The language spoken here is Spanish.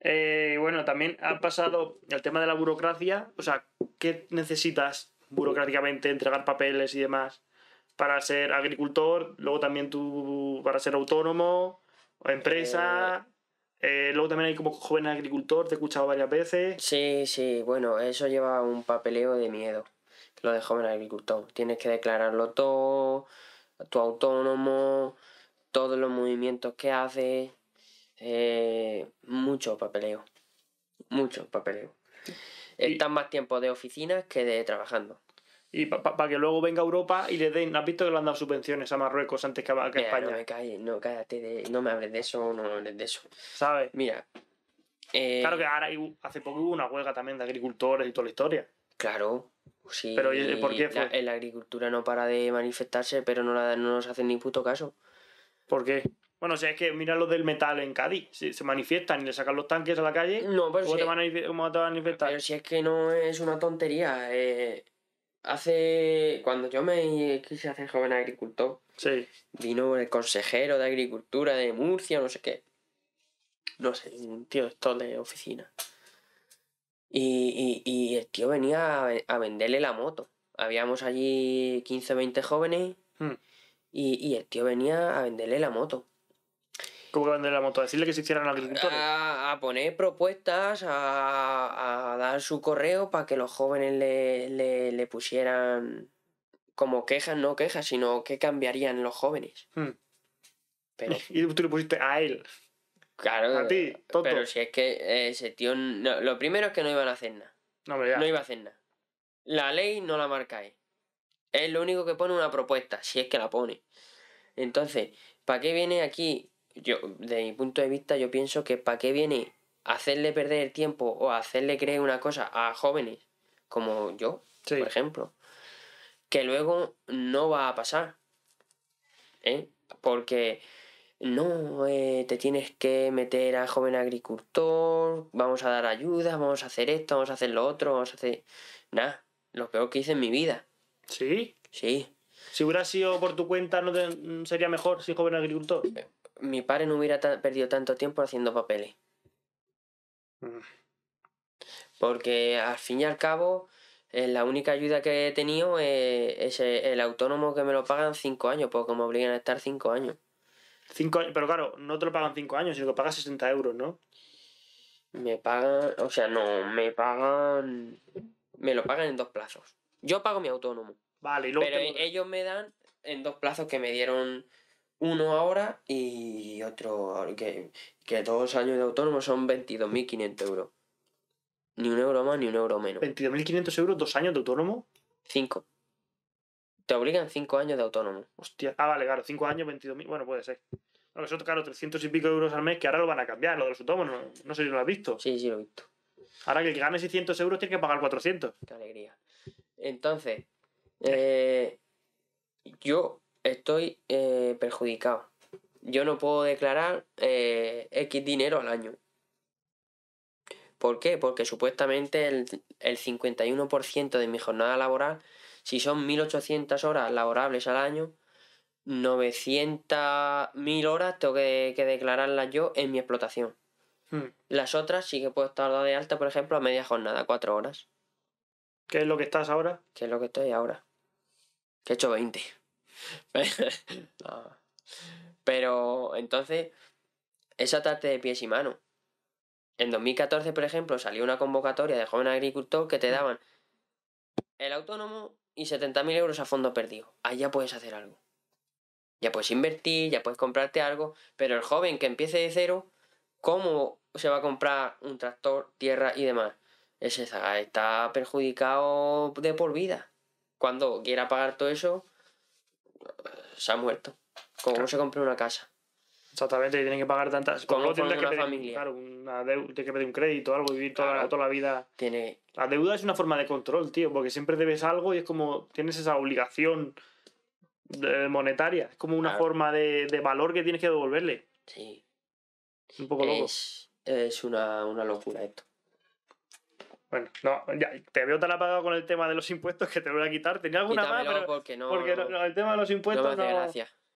Eh, bueno, también ha pasado el tema de la burocracia. O sea, ¿qué necesitas burocráticamente entregar papeles y demás para ser agricultor? Luego también tú para ser autónomo, empresa. Eh. Eh, luego también hay como joven agricultor, te he escuchado varias veces. Sí, sí, bueno, eso lleva un papeleo de miedo, lo de joven agricultor. Tienes que declararlo todo, tu autónomo, todos los movimientos que haces, eh, mucho papeleo. Mucho papeleo. Están más tiempo de oficinas que de trabajando. Y para que luego venga Europa y le den. ¿Has visto que le han dado subvenciones a Marruecos antes que a, España? No me no, cállate de, no me hables de eso, no me hables de eso. ¿Sabes? Mira. Eh, claro que ahora hace poco hubo una huelga también de agricultores y toda la historia. Claro, sí. Pero ¿por qué fue? La, agricultura no para de manifestarse, pero no, no nos hacen ni puto caso. ¿Por qué? Bueno, si es que mira lo del metal en Cádiz. Si se manifiestan y le sacan los tanques a la calle. No, ¿cómo, te, van a, manifestar? Pero si es que no es una tontería. Eh, hace. Cuando yo me quise hacer joven agricultor. Sí. Vino el consejero de Agricultura de Murcia, no sé qué. No sé, un tío de de oficina. Hmm. Y, y, el tío venía a, venderle la moto. Habíamos allí 15 20 jóvenes. Y, y el tío venía a venderle la moto. ¿Cómo que vender la moto? ¿A decirle que se hicieran agricultores? A, poner propuestas, a, dar su correo para que los jóvenes le, pusieran como quejas, no quejas, sino qué cambiarían los jóvenes. Hmm. Y tú le pusiste a él. Claro. A ti, Pero si es que ese tío. lo primero es que no iban a hacer nada. No, iba a hacer nada. La ley no la marca ahí. Es lo único que pone una propuesta, si es que la pone. Entonces, ¿para qué viene aquí yo, de mi punto de vista, yo pienso que para qué viene hacerle perder el tiempo o hacerle creer una cosa a jóvenes como yo, por ejemplo, que luego no va a pasar. ¿eh? Porque no, eh, te tienes que meter a joven agricultor, vamos a dar ayuda vamos a hacer esto, vamos a hacer lo otro, vamos a hacer... Nada, lo peor que hice en mi vida. ¿Sí? Sí. Si hubiera sido por tu cuenta, ¿no sería mejor si joven agricultor? Eh, mi padre no hubiera perdido tanto tiempo haciendo papeles. Mm. Porque al fin y al cabo, eh, la única ayuda que he tenido eh, es, eh, el, autónomo que me lo pagan cinco años, porque me obligan a estar cinco años. Cinco, pero claro, no te lo pagan cinco años, sino que pagas 60 euros, ¿no? Me pagan, o sea, no, me pagan, me lo pagan en dos plazos. Yo pago mi autónomo. Vale, y luego pero ellos me dan en dos plazos que me dieron uno ahora y otro que, que dos años de autónomo son 22.500 euros. Ni un euro más ni un euro menos. ¿22.500 euros dos años de autónomo? Cinco. Te obligan cinco años de autónomo. Hostia. Ah, vale, claro. Cinco años, 22.000. Bueno, puede ser. Lo que claro, 300 y pico euros al mes que ahora lo van a cambiar, lo de los autónomos. No, sé si lo has visto. Sí, sí, lo he visto. Ahora que el que gane 600 euros tiene que pagar 400. Qué alegría. Entonces, eh. Eh, yo estoy eh, perjudicado. Yo no puedo declarar eh, X dinero al año. ¿Por qué? Porque supuestamente el, 51% de mi jornada laboral, si son 1.800 horas laborables al año, 900.000 horas tengo que, que, declararlas yo en mi explotación. Hmm. Las otras sí que puedo estar de alta, por ejemplo, a media jornada, cuatro horas. ¿Qué es lo que estás ahora? ¿Qué es lo que estoy ahora? Que he hecho 20. Pero entonces, Es atarte de pies y manos. En 2014, por ejemplo, salió una convocatoria de joven agricultor que te mm. daban el autónomo y 70.000 euros a fondo perdido. Ahí ya puedes hacer algo. Ya puedes invertir, ya puedes comprarte algo, pero el joven que empiece de cero, ¿cómo se va a comprar un tractor, tierra y demás? Ese está perjudicado de por vida. Cuando quiera pagar todo eso, se ha muerto. Como uno se compra una casa. Exactamente, y tienen que pagar tantas. Como tiene que pedir, una deuda, que pedir un crédito, algo, vivir toda, la, toda la vida. Tiene... La deuda es una forma de control, tío, porque siempre debes algo y es como tienes esa obligación monetaria. Es como una forma de, de, valor que tienes que devolverle. Sí. Un poco loco. Es, es una, una locura esto. Bueno, no, ya, te veo tan apagado con el tema de los impuestos que te lo voy a quitar. Tenía alguna pero. Porque, no, porque el tema de los impuestos no. Me gracia.